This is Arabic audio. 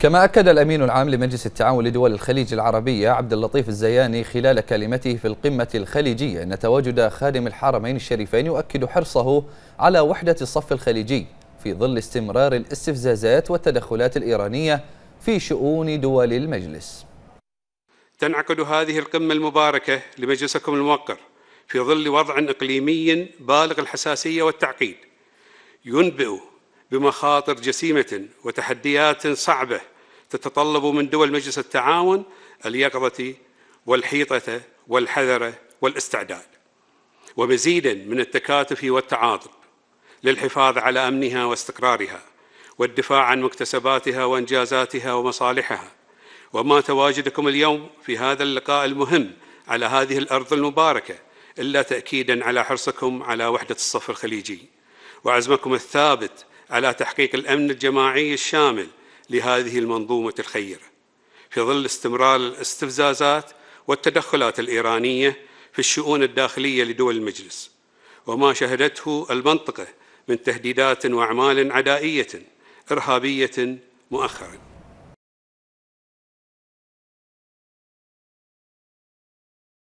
كما أكد الأمين العام لمجلس التعاون لدول الخليج العربية عبد اللطيف الزياني خلال كلمته في القمة الخليجية أن تواجد خادم الحرمين الشريفين يؤكد حرصه على وحدة الصف الخليجي في ظل استمرار الاستفزازات والتدخلات الإيرانية في شؤون دول المجلس تنعقد هذه القمة المباركة لمجلسكم الموقر في ظل وضع إقليمي بالغ الحساسية والتعقيد ينبئ بمخاطر جسيمة وتحديات صعبة تتطلب من دول مجلس التعاون اليقظة والحيطة والحذر والاستعداد ومزيدا من التكاتف والتعاطف للحفاظ على أمنها واستقرارها والدفاع عن مكتسباتها وإنجازاتها ومصالحها وما تواجدكم اليوم في هذا اللقاء المهم على هذه الأرض المباركة إلا تأكيدا على حرصكم على وحدة الصف الخليجي وعزمكم الثابت على تحقيق الأمن الجماعي الشامل لهذه المنظومة الخيرة في ظل استمرار الاستفزازات والتدخلات الإيرانية في الشؤون الداخلية لدول المجلس وما شهدته المنطقة من تهديدات وأعمال عدائية إرهابية مؤخراً